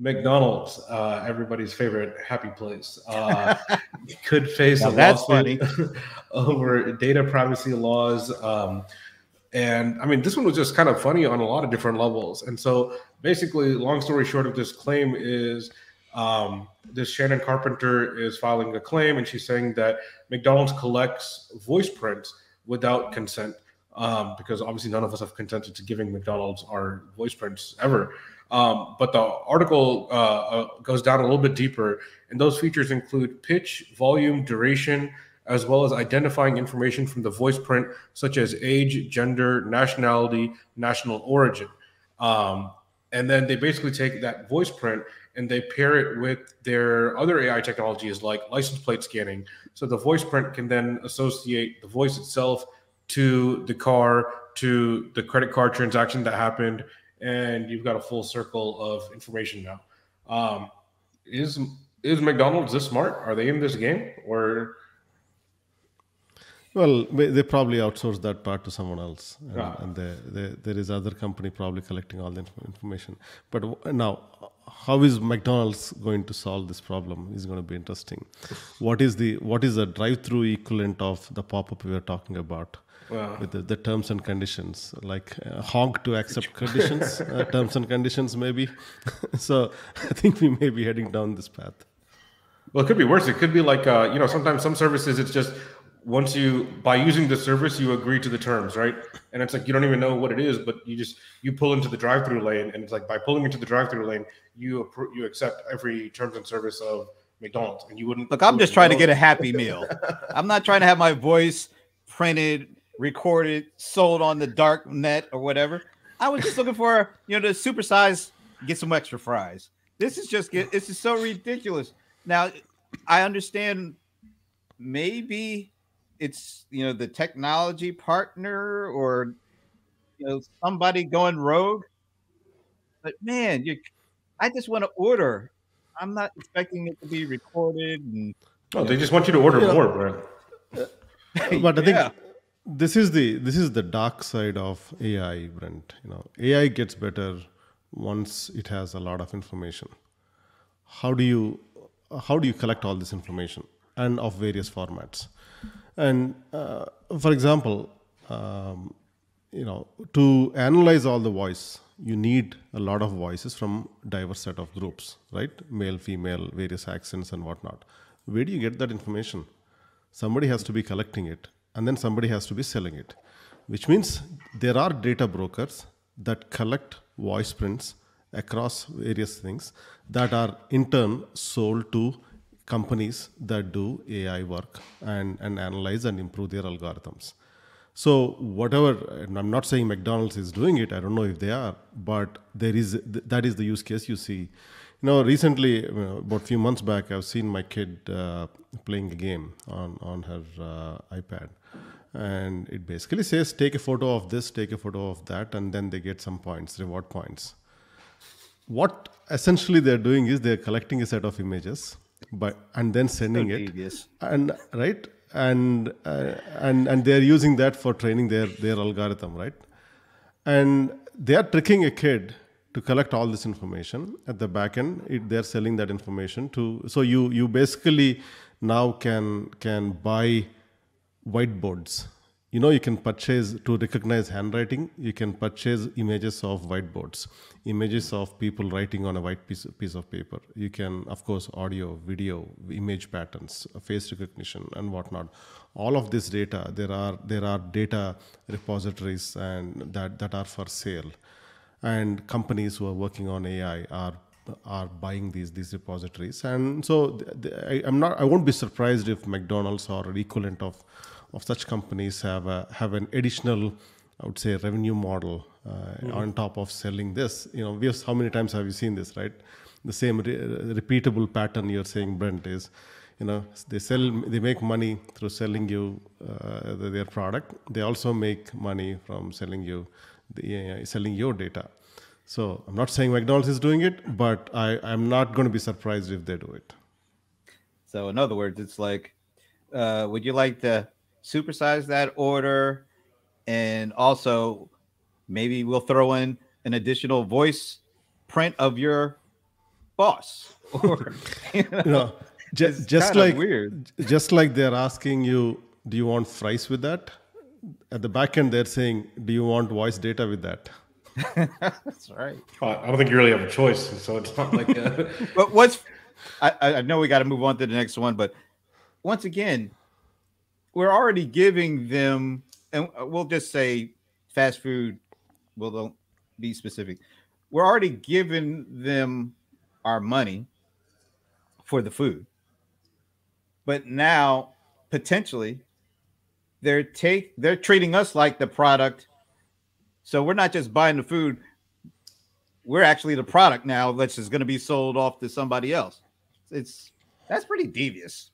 McDonald's, uh, everybody's favorite happy place, uh, could face a that's lawsuit funny. over data privacy laws. Um, and I mean, this one was just kind of funny on a lot of different levels. And so, basically, long story short of this claim is um, this Shannon Carpenter is filing a claim, and she's saying that McDonald's collects voice prints without consent, um, because obviously none of us have consented to giving McDonald's our voice prints ever. Um, but the article uh, uh, goes down a little bit deeper, and those features include pitch, volume, duration, as well as identifying information from the voice print, such as age, gender, nationality, national origin. Um, and then they basically take that voice print and they pair it with their other AI technologies like license plate scanning. So the voice print can then associate the voice itself to the car, to the credit card transaction that happened, and you've got a full circle of information now. Um, is is McDonald's this smart? Are they in this game or? Well, they probably outsource that part to someone else, and, ah. and they, they, there is other company probably collecting all the information. But now, how is McDonald's going to solve this problem is going to be interesting. What is the what is the drive-through equivalent of the pop-up we are talking about? wow. with the, the, terms and conditions, like uh, hog to accept conditions, uh, terms and conditions, maybe. so I think we may be heading down this path. Well, it could be worse. It could be like, uh, you know, sometimes some services, it's just once you, by using the service, you agree to the terms, right? And it's like, you don't even know what it is, but you just, you pull into the drive through lane. And it's like, by pulling into the drive through lane, you, appro- you accept every terms and service of McDonald's. And you wouldn't. Look, I'm just trying to get a happy meal. I'm not trying to have my voice printed recorded, sold on the dark net or whatever. I was just looking for you know the supersize, get some extra fries. This is just get this is so ridiculous. Now, I understand maybe it's you know the technology partner or you know somebody going rogue, but man, you, I just want to order. I'm not expecting it to be recorded. And, oh, they just want you to order yeah. more, bro. but the yeah. thing this is the this is the dark side of AI, Brent. You know, AI gets better once it has a lot of information. How do you how do you collect all this information and of various formats? And uh, for example, um, you know, to analyze all the voice, you need a lot of voices from diverse set of groups, right? Male, female, various accents and whatnot. Where do you get that information? Somebody has to be collecting it and then somebody has to be selling it, which means there are data brokers that collect voice prints across various things that are in turn sold to companies that do AI work and, and analyze and improve their algorithms. So whatever, I'm not saying McDonald's is doing it. I don't know if they are, but there is that is the use case you see you know, recently, about a few months back, I've seen my kid uh, playing a game on, on her uh, iPad. And it basically says take a photo of this, take a photo of that, and then they get some points, reward points. What essentially they're doing is they're collecting a set of images but and then sending it and right and uh, and and they're using that for training their their algorithm right and they are tricking a kid to collect all this information at the back end it, they're selling that information to so you you basically now can can buy whiteboards you know you can purchase to recognize handwriting you can purchase images of whiteboards images of people writing on a white piece, piece of paper you can of course audio video image patterns face recognition and whatnot all of this data there are there are data repositories and that that are for sale and companies who are working on AI are are buying these these repositories. And so I, am not I won't be surprised if McDonald's or an equivalent of of such companies have a, have an additional I would say revenue model uh, mm-hmm. on top of selling this. You know, we have, how many times have you seen this, right? The same re- repeatable pattern you're saying, Brent, is you know they sell they make money through selling you uh, their product. They also make money from selling you the, uh, selling your data. So I'm not saying McDonald's is doing it, but I, I'm not going to be surprised if they do it. So in other words, it's like, uh, would you like to supersize that order, and also maybe we'll throw in an additional voice print of your boss, or you know, just just like weird, just like they're asking you, do you want fries with that? at the back end they're saying do you want voice data with that that's right well, i don't think you really have a choice so it's not like uh, a... but what's I, I know we got to move on to the next one but once again we're already giving them and uh, we'll just say fast food we'll don't be specific we're already giving them our money for the food but now potentially they're take they're treating us like the product. So we're not just buying the food. We're actually the product now that's just going to be sold off to somebody else. It's that's pretty devious.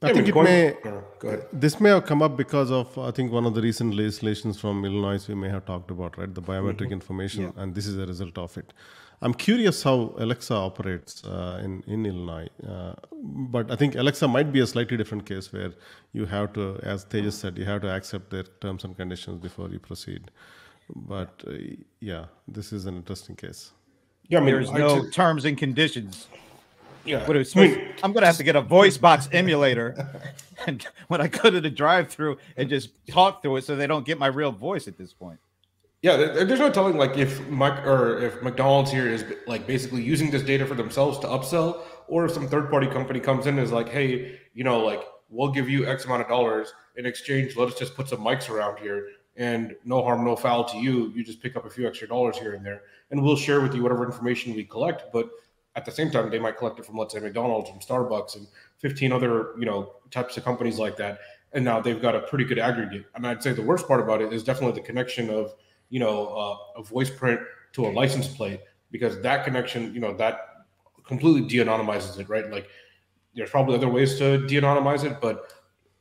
I, think it may go ahead. this may have come up because of I think one of the recent legislations from Illinois we may have talked about right the biometric mm-hmm. information yeah. and this is a result of it. I'm curious how Alexa operates uh, in in Illinois, uh, but I think Alexa might be a slightly different case where you have to, as Tejas said, you have to accept their terms and conditions before you proceed. But uh, yeah, this is an interesting case. Yeah, I mean, there's no t- terms and conditions yeah. What it was I'm gonna have to get a voice box emulator, and when I go to the drive-through and just talk through it, so they don't get my real voice at this point. Yeah, there's no telling like if Mike or if McDonald's here is like basically using this data for themselves to upsell, or if some third-party company comes in and is like, hey, you know, like we'll give you X amount of dollars in exchange. Let us just put some mics around here, and no harm, no foul to you. You just pick up a few extra dollars here and there, and we'll share with you whatever information we collect. But at the same time, they might collect it from let's say McDonald's, from Starbucks, and 15 other you know types of companies like that. And now they've got a pretty good aggregate. And I'd say the worst part about it is definitely the connection of you know uh, a voice print to a license plate because that connection, you know, that completely de-anonymizes it, right? Like there's probably other ways to de-anonymize it, but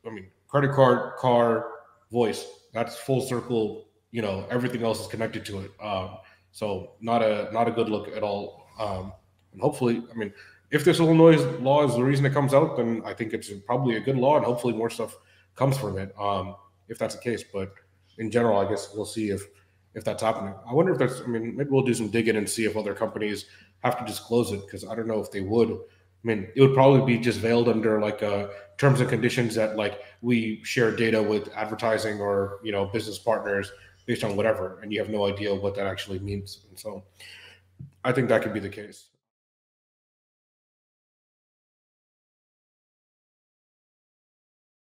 I mean, credit card, car, voice, that's full circle. You know, everything else is connected to it. Um, so not a not a good look at all. Um, and hopefully, I mean, if this Illinois law is the reason it comes out, then I think it's probably a good law, and hopefully more stuff comes from it. Um, if that's the case, but in general, I guess we'll see if if that's happening. I wonder if that's. I mean, maybe we'll do some digging and see if other companies have to disclose it because I don't know if they would. I mean, it would probably be just veiled under like uh, terms and conditions that like we share data with advertising or you know business partners based on whatever, and you have no idea what that actually means. And so, I think that could be the case.